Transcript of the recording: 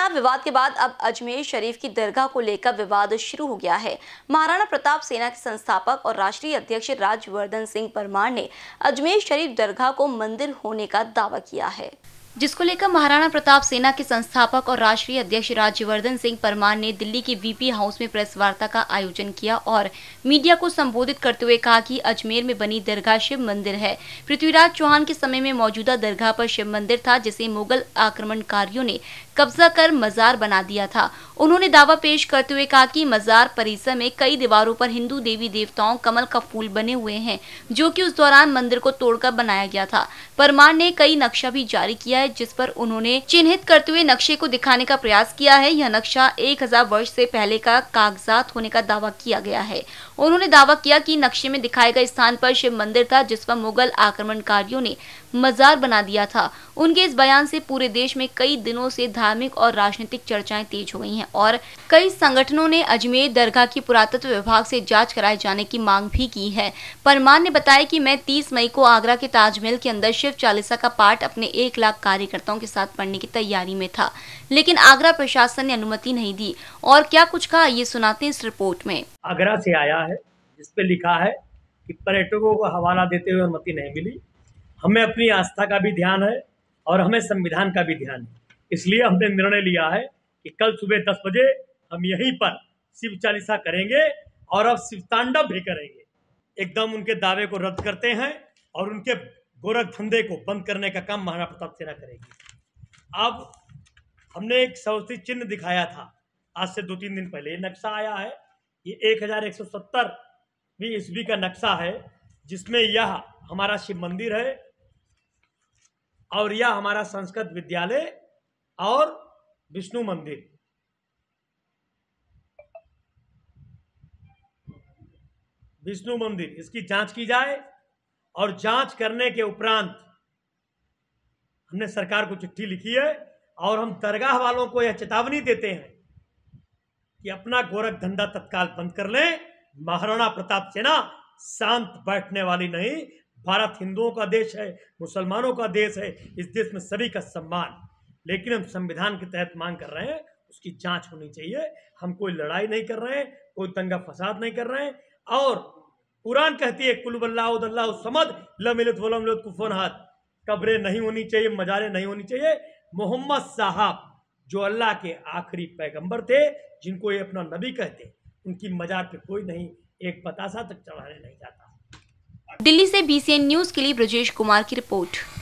इनाब विवाद के बाद अब अजमेर शरीफ की दरगाह को लेकर विवाद शुरू हो गया है महाराणा प्रताप सेना के संस्थापक और राष्ट्रीय अध्यक्ष राजवर्धन सिंह परमार ने अजमेर शरीफ दरगाह को मंदिर होने का दावा किया है जिसको लेकर महाराणा प्रताप सेना के संस्थापक और राष्ट्रीय अध्यक्ष राज्यवर्धन सिंह परमार ने दिल्ली के वीपी हाउस में प्रेस वार्ता का आयोजन किया और मीडिया को संबोधित करते हुए कहा कि अजमेर में बनी दरगाह शिव मंदिर है पृथ्वीराज चौहान के समय में मौजूदा दरगाह पर शिव मंदिर था जिसे मुगल आक्रमणकारियों ने कब्जा कर मजार बना दिया था उन्होंने दावा पेश करते हुए कहा कि मजार परिसर में कई दीवारों पर हिंदू देवी देवताओं कमल का फूल बने हुए हैं जो कि उस दौरान मंदिर को तोड़कर बनाया गया था परमार ने कई नक्शा भी जारी किया है जिस पर उन्होंने चिन्हित करते हुए नक्शे को दिखाने का प्रयास किया है यह नक्शा एक वर्ष से पहले का कागजात होने का दावा किया गया है उन्होंने दावा किया कि नक्शे में दिखाए गए स्थान पर शिव मंदिर था जिस पर मुगल आक्रमणकारियों ने मजार बना दिया था उनके इस बयान से पूरे देश में कई दिनों से धार धार्मिक और राजनीतिक चर्चाएं तेज हो गई हैं और कई संगठनों ने अजमेर दरगाह की पुरातत्व विभाग से जांच कराए जाने की मांग भी की है परमान ने बताया कि मैं 30 मई को आगरा के ताजमहल के अंदर शिव चालीसा का पाठ अपने एक लाख कार्यकर्ताओं के साथ पढ़ने की तैयारी में था लेकिन आगरा प्रशासन ने अनुमति नहीं दी और क्या कुछ कहा ये सुनाते इस रिपोर्ट में आगरा से आया है जिसपे लिखा है कि पर्यटकों को हवाला देते हुए अनुमति नहीं मिली हमें अपनी आस्था का भी ध्यान है और हमें संविधान का भी ध्यान है इसलिए हमने निर्णय लिया है कि कल सुबह दस बजे हम यहीं पर शिव चालीसा करेंगे और अब शिव तांडव भी करेंगे एकदम उनके दावे को रद्द करते हैं और उनके गोरख धंधे को बंद करने का काम महाराणा प्रताप सेना करेगी अब हमने एक सरस्वती चिन्ह दिखाया था आज से दो तीन दिन पहले नक्शा आया है ये एक हजार एक सौ सत्तर ईस्वी का नक्शा है जिसमें यह हमारा शिव मंदिर है और यह हमारा संस्कृत विद्यालय और विष्णु मंदिर विष्णु मंदिर इसकी जांच की जाए और जांच करने के उपरांत हमने सरकार को चिट्ठी लिखी है और हम दरगाह वालों को यह चेतावनी देते हैं कि अपना गोरख धंधा तत्काल बंद कर लें महाराणा प्रताप सेना शांत बैठने वाली नहीं भारत हिंदुओं का देश है मुसलमानों का देश है इस देश में सभी का सम्मान लेकिन हम संविधान के तहत मांग कर रहे हैं उसकी जांच होनी चाहिए हम कोई लड़ाई नहीं कर रहे हैं कोई दंगा फसाद नहीं कर रहे हैं और कुरान कहती है कुलबल्लाउदल्ला हाथ कब्रें नहीं होनी चाहिए मजारे नहीं होनी चाहिए मोहम्मद साहब जो अल्लाह के आखिरी पैगंबर थे जिनको ये अपना नबी कहते उनकी मजार पे कोई नहीं एक बतासा तक चढ़ाने नहीं जाता दिल्ली से बीसीएन न्यूज़ के लिए ब्रजेश कुमार की रिपोर्ट